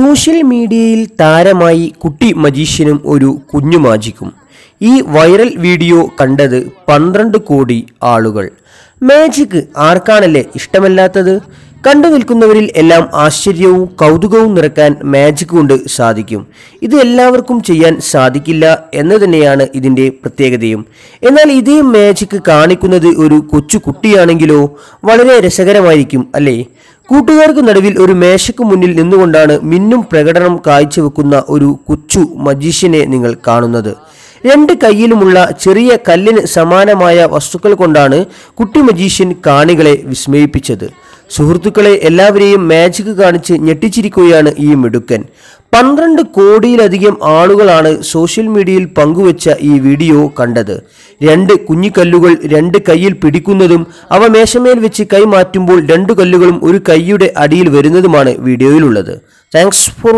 social മീഡിയയിൽ താരമായി കുട്ടി മജീഷ്യനും ഒരു കുഞ്ഞു മാജിക്കും ഈ വൈറൽ വീഡിയോ കണ്ടത് പന്ത്രണ്ട് കോടി ആളുകൾ മാജിക് ആർക്കാണല്ലേ ഇഷ്ടമല്ലാത്തത് കണ്ടു നിൽക്കുന്നവരിൽ എല്ലാം ആശ്ചര്യവും കൗതുകവും നിറക്കാൻ മാജിക് കൊണ്ട് സാധിക്കും ഇത് എല്ലാവർക്കും ചെയ്യാൻ സാധിക്കില്ല എന്ന് തന്നെയാണ് ഇതിൻ്റെ പ്രത്യേകതയും എന്നാൽ ഇതേ മാജിക് കാണിക്കുന്നത് ഒരു കൊച്ചു കുട്ടിയാണെങ്കിലോ വളരെ രസകരമായിരിക്കും അല്ലേ കൂട്ടുകാർക്ക് നടുവിൽ ഒരു മേശയ്ക്ക് മുന്നിൽ നിന്നുകൊണ്ടാണ് മിന്നും പ്രകടനം കാഴ്ചവെക്കുന്ന ഒരു കൊച്ചു മജീഷ്യനെ നിങ്ങൾ കാണുന്നത് രണ്ട് കയ്യിലുമുള്ള ചെറിയ കല്ലിന് സമാനമായ വസ്തുക്കൾ കൊണ്ടാണ് കുട്ടി മജീഷ്യൻ കാണികളെ വിസ്മയിപ്പിച്ചത് സുഹൃത്തുക്കളെ എല്ലാവരെയും മാജിക് കാണിച്ച് ഞെട്ടിച്ചിരിക്കുകയാണ് ഈ മിടുക്കൻ പന്ത്രണ്ട് കോടിയിലധികം ആളുകളാണ് സോഷ്യൽ മീഡിയയിൽ പങ്കുവച്ച ഈ വീഡിയോ കണ്ടത് രണ്ട് കുഞ്ഞിക്കല്ലുകൾ രണ്ട് കയ്യിൽ പിടിക്കുന്നതും അവ മേശമേൽ വെച്ച് കൈമാറ്റുമ്പോൾ രണ്ടു രണ്ട് കല്ലുകളും ഒരു കൈയുടെ അടിയിൽ വരുന്നതുമാണ് വീഡിയോയിലുള്ളത് താങ്ക്സ് ഫോർ